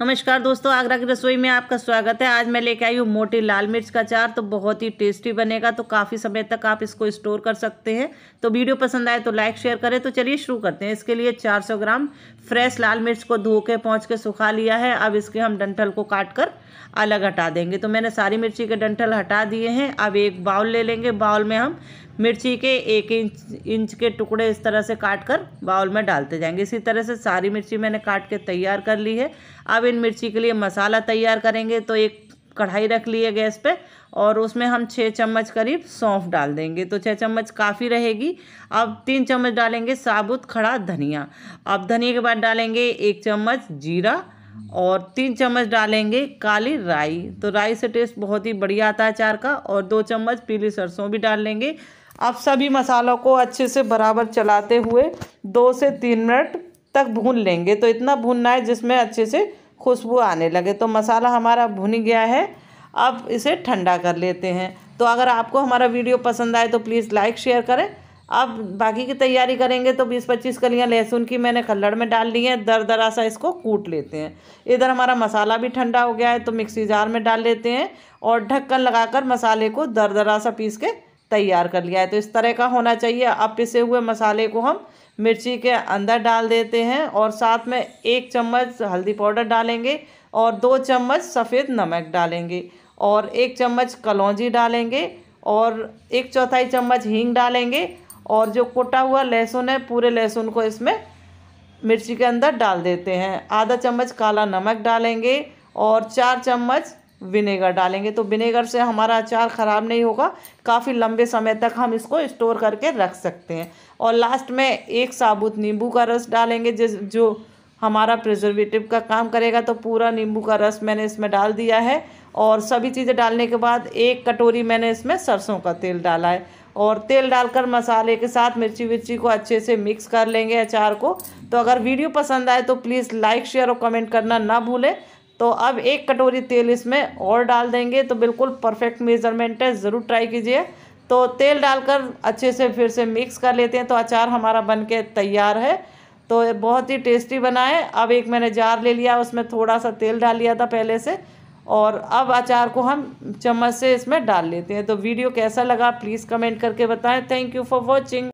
नमस्कार दोस्तों आगरा की रसोई में आपका स्वागत है आज मैं लेके आई हूँ मोटी लाल मिर्च का चार तो बहुत ही टेस्टी बनेगा तो काफ़ी समय तक आप इसको स्टोर कर सकते हैं तो वीडियो पसंद आए तो लाइक शेयर करें तो चलिए शुरू करते हैं इसके लिए 400 ग्राम फ्रेश लाल मिर्च को धो के पहुँच के सुखा लिया है अब इसके हम डंठल को काट कर अलग हटा देंगे तो मैंने सारी मिर्ची के डंठल हटा दिए हैं अब एक बाउल ले लेंगे बाउल में हम मिर्ची के एक इंच इंच के टुकड़े इस तरह से काट कर बाउल में डालते जाएंगे इसी तरह से सारी मिर्ची मैंने काट के तैयार कर ली है अब सोयाबीन मिर्ची के लिए मसाला तैयार करेंगे तो एक कढ़ाई रख लिए गैस पे और उसमें हम छः चम्मच करीब सौंफ डाल देंगे तो छः चम्मच काफ़ी रहेगी अब तीन चम्मच डालेंगे साबुत खड़ा धनिया अब धनिया के बाद डालेंगे एक चम्मच जीरा और तीन चम्मच डालेंगे काली राई तो राई से टेस्ट बहुत ही बढ़िया आता है अचार का और दो चम्मच पीली सरसों भी डाल लेंगे अब सभी मसालों को अच्छे से बराबर चलाते हुए दो से तीन मिनट तक भून लेंगे तो इतना भूनना है जिसमें अच्छे से खुशबू आने लगे तो मसाला हमारा भुन गया है अब इसे ठंडा कर लेते हैं तो अगर आपको हमारा वीडियो पसंद आए तो प्लीज़ लाइक शेयर करें अब बाकी की तैयारी करेंगे तो 20-25 कलियां लहसुन की मैंने खल्लड़ में डाल ली हैं दर दरा सा इसको कूट लेते हैं इधर हमारा मसाला भी ठंडा हो गया है तो मिक्सी जार में डाल लेते हैं और ढक्कन लगाकर मसाले को दर दरा सा पीस के तैयार कर लिया है तो इस तरह का होना चाहिए अब पिसे हुए मसाले को हम मिर्ची के अंदर डाल देते हैं और साथ में एक चम्मच हल्दी पाउडर डालेंगे और दो चम्मच सफ़ेद नमक डालेंगे और एक चम्मच कलौजी डालेंगे और एक चौथाई चम्मच हींग डालेंगे और जो कुटा हुआ लहसुन है पूरे लहसुन को इसमें मिर्ची के अंदर डाल देते हैं आधा चम्मच काला नमक डालेंगे और चार चम्मच विनेगर डालेंगे तो विनेगर से हमारा अचार ख़राब नहीं होगा काफ़ी लंबे समय तक हम इसको स्टोर करके रख सकते हैं और लास्ट में एक साबुत नींबू का रस डालेंगे जिस जो हमारा प्रिजर्वेटिव का काम करेगा तो पूरा नींबू का रस मैंने इसमें डाल दिया है और सभी चीज़ें डालने के बाद एक कटोरी मैंने इसमें सरसों का तेल डाला है और तेल डालकर मसाले के साथ मिर्ची विर्ची को अच्छे से मिक्स कर लेंगे अचार को तो अगर वीडियो पसंद आए तो प्लीज़ लाइक शेयर और कमेंट करना ना भूलें तो अब एक कटोरी तेल इसमें और डाल देंगे तो बिल्कुल परफेक्ट मेज़रमेंट है ज़रूर ट्राई कीजिए तो तेल डालकर अच्छे से फिर से मिक्स कर लेते हैं तो अचार हमारा बन के तैयार है तो बहुत ही टेस्टी बना है अब एक मैंने जार ले लिया उसमें थोड़ा सा तेल डाल लिया था पहले से और अब अचार को हम चम्मच से इसमें डाल लेते हैं तो वीडियो कैसा लगा प्लीज़ कमेंट करके बताएं थैंक यू फॉर वॉचिंग